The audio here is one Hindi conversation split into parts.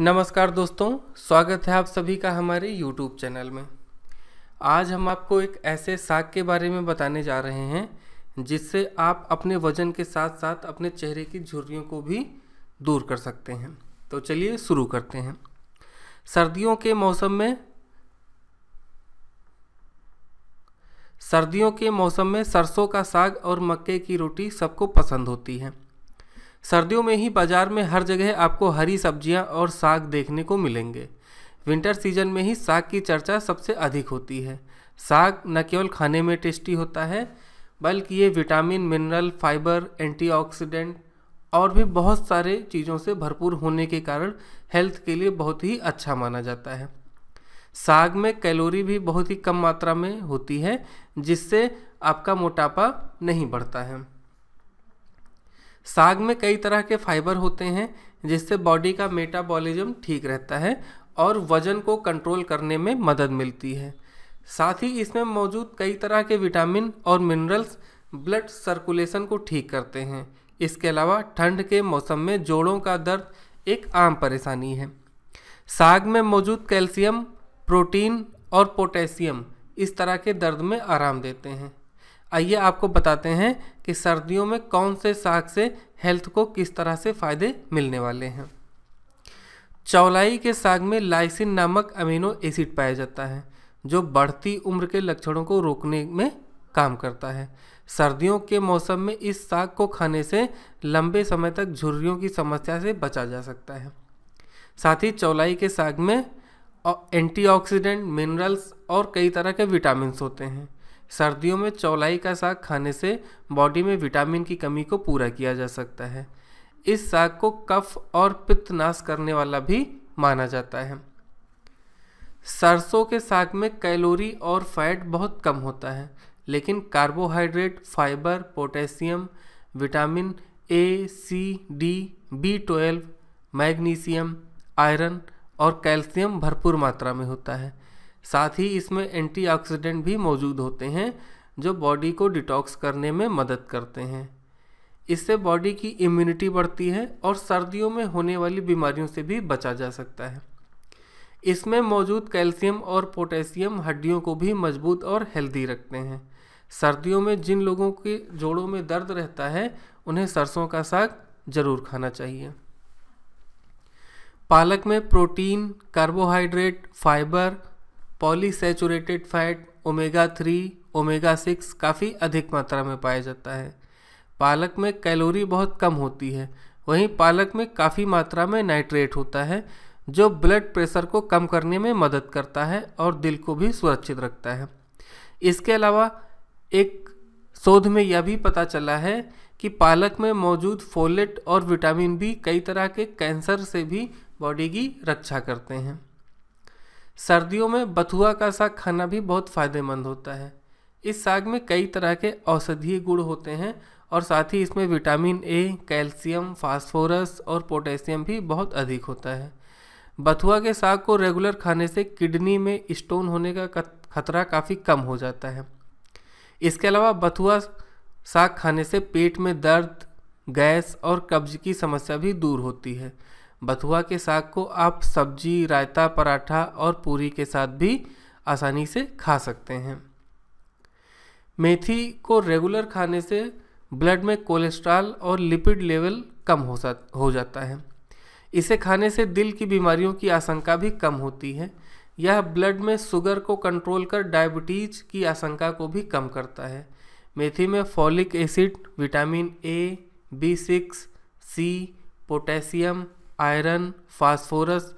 नमस्कार दोस्तों स्वागत है आप सभी का हमारे यूट्यूब चैनल में आज हम आपको एक ऐसे साग के बारे में बताने जा रहे हैं जिससे आप अपने वजन के साथ साथ अपने चेहरे की झुर्रियों को भी दूर कर सकते हैं तो चलिए शुरू करते हैं सर्दियों के मौसम में सर्दियों के मौसम में सरसों का साग और मक्के की रोटी सबको पसंद होती है सर्दियों में ही बाज़ार में हर जगह आपको हरी सब्जियां और साग देखने को मिलेंगे विंटर सीजन में ही साग की चर्चा सबसे अधिक होती है साग न केवल खाने में टेस्टी होता है बल्कि ये विटामिन मिनरल फाइबर एंटीऑक्सीडेंट और भी बहुत सारे चीज़ों से भरपूर होने के कारण हेल्थ के लिए बहुत ही अच्छा माना जाता है साग में कैलोरी भी बहुत ही कम मात्रा में होती है जिससे आपका मोटापा नहीं बढ़ता है साग में कई तरह के फाइबर होते हैं जिससे बॉडी का मेटाबॉलिज्म ठीक रहता है और वज़न को कंट्रोल करने में मदद मिलती है साथ ही इसमें मौजूद कई तरह के विटामिन और मिनरल्स ब्लड सर्कुलेशन को ठीक करते हैं इसके अलावा ठंड के मौसम में जोड़ों का दर्द एक आम परेशानी है साग में मौजूद कैल्शियम प्रोटीन और पोटेशियम इस तरह के दर्द में आराम देते हैं आइए आपको बताते हैं कि सर्दियों में कौन से साग से हेल्थ को किस तरह से फ़ायदे मिलने वाले हैं चौलाई के साग में लाइसिन नामक अमीनो एसिड पाया जाता है जो बढ़ती उम्र के लक्षणों को रोकने में काम करता है सर्दियों के मौसम में इस साग को खाने से लंबे समय तक झुर्रियों की समस्या से बचा जा सकता है साथ ही चौलाई के साग में एंटीऑक्सीडेंट मिनरल्स और कई तरह के विटामिन होते हैं सर्दियों में चौलाई का साग खाने से बॉडी में विटामिन की कमी को पूरा किया जा सकता है इस साग को कफ और पित्त नाश करने वाला भी माना जाता है सरसों के साग में कैलोरी और फैट बहुत कम होता है लेकिन carbohydrate fibre potassium vitamin A C D B twelve magnesium iron और कैल्शियम भरपूर मात्रा में होता है साथ ही इसमें एंटीऑक्सीडेंट भी मौजूद होते हैं जो बॉडी को डिटॉक्स करने में मदद करते हैं इससे बॉडी की इम्यूनिटी बढ़ती है और सर्दियों में होने वाली बीमारियों से भी बचा जा सकता है इसमें मौजूद कैल्शियम और पोटेशियम हड्डियों को भी मजबूत और हेल्दी रखते हैं सर्दियों में जिन लोगों के जोड़ों में दर्द रहता है उन्हें सरसों का साग जरूर खाना चाहिए पालक में protein carbohydrate fibre polysaturated fat omega three omega six काफ़ी अधिक मात्रा में पाया जाता है पालक में कैलोरी बहुत कम होती है वहीं पालक में काफ़ी मात्रा में नाइट्रेट होता है जो ब्लड प्रेशर को कम करने में मदद करता है और दिल को भी सुरक्षित रखता है इसके अलावा एक शोध में यह भी पता चला है कि पालक में मौजूद फोलेट और विटामिन बी कई तरह के कैंसर से भी बॉडी की रक्षा करते हैं सर्दियों में बथुआ का साग खाना भी बहुत फ़ायदेमंद होता है इस साग में कई तरह के औषधीय गुण होते हैं और साथ ही इसमें विटामिन ए कैल्शियम फास्फोरस और पोटेशियम भी बहुत अधिक होता है बथुआ के साग को रेगुलर खाने से किडनी में स्टोन होने का खतरा काफ़ी कम हो जाता है इसके अलावा बथुआ साग खाने से पेट में दर्द गैस और कब्ज की समस्या भी दूर होती है बथुआ के साग को आप सब्जी रायता पराठा और पूरी के साथ भी आसानी से खा सकते हैं मेथी को रेगुलर खाने से ब्लड में कोलेस्ट्रॉल और लिपिड लेवल कम हो सा हो जाता है इसे खाने से दिल की बीमारियों की आशंका भी कम होती है यह ब्लड में शुगर को कंट्रोल कर डायबिटीज की आशंका को भी कम करता है मेथी में folic acid vitamin A B six C potassium iron phosphorus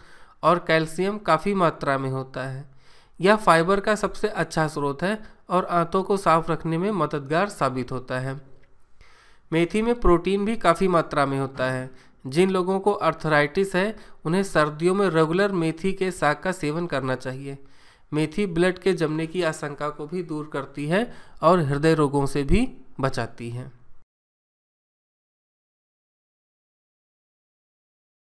और कैल्शियम काफ़ी मात्रा में होता है यह फाइबर का सबसे अच्छा स्रोत है और आंतों को साफ रखने में मददगार साबित होता है मेथी में प्रोटीन भी काफ़ी मात्रा में होता है जिन लोगों को अर्थराइटिस है उन्हें सर्दियों में रेगुलर मेथी के साग का सेवन करना चाहिए मेथी ब्लड के जमने की आशंका को भी दूर करती है और हृदय रोगों से भी बचाती है